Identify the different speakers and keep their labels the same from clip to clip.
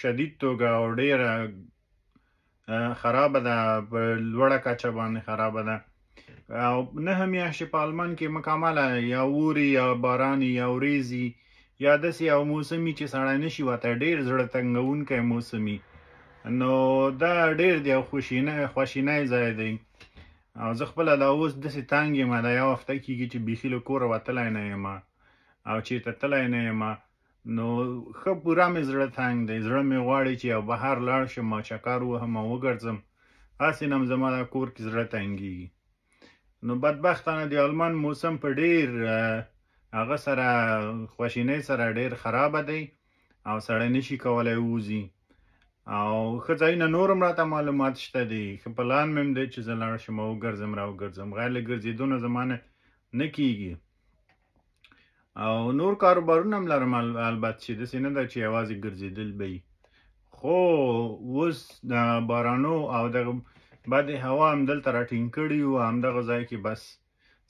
Speaker 1: شدید توګه او ډیره خرابه ده په لوړه کچه باندې خرابه ده او نه همیاشه په آلمان کې مکمله یا ووري یا باران یا وریزي یا داسې او موسمي چې سړی نشي وته ډیر زړه تنګونکی موسمي نو دا ډیر دی خوشینه خوشینه ځای دی او زه خپل لا اوس داسې تنګ یم دا یو هفته کېږي چې بیخي له کوره وتلی نه یم او چېرته تلی نه یم نو خه پورا مې زړه تنګ دی زړه مې غواړي چې یو بهر لاړ شم ما چکر وهم او وګرځم هسې نه زما دا کور کې زړه تنګېږي نو بدبختانه د آلمان موسم په ډېر هغه سره خواشینۍ سره ډېر خرابه دی او سړی نشي کولی ووځي او ښه ځایونه نور هم راته معلومات شته دي ښه پلان مې هم دی چې زه لاړ شم او وګرځم را وګرځم غیر له ګرځېدو نه زما نه کېږي او نور کاروبارونه هم لرم البته چې داسې نه ده چې یوازې ګرځېدل به وي خو اوس د بارانو او دغه بدې هوا همدلته راټینګ کړي وو همدغه ځای کې بس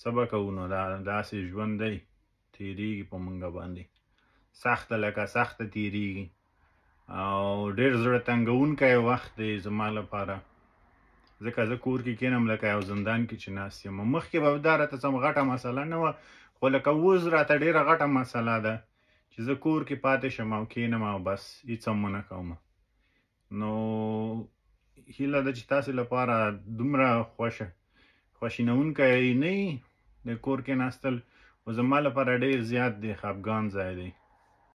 Speaker 1: څه به کوو نو دا داسې ژوند دی تېرېږي په موږ باندې سخته لکه سخته تېرېږي او ډېر زړه تنګوونکی وخت دی زما لپاره ځکه زه کور کې کینم لکه یو زندان کې چې ناست یم مخکې به دا راته څم غټه مسله نه وه خو لکه اوس راته ډیره غټه مسله ده چې زه کور کې پاتې شم او کینم او بس هیڅ هم ونه کوم نو هیله ده چې تاسې لپاره دومره خوښه خواشینونکی نه د کور کې ناستل خو زما لپاره ډیر زیات دی خفګان ځای دی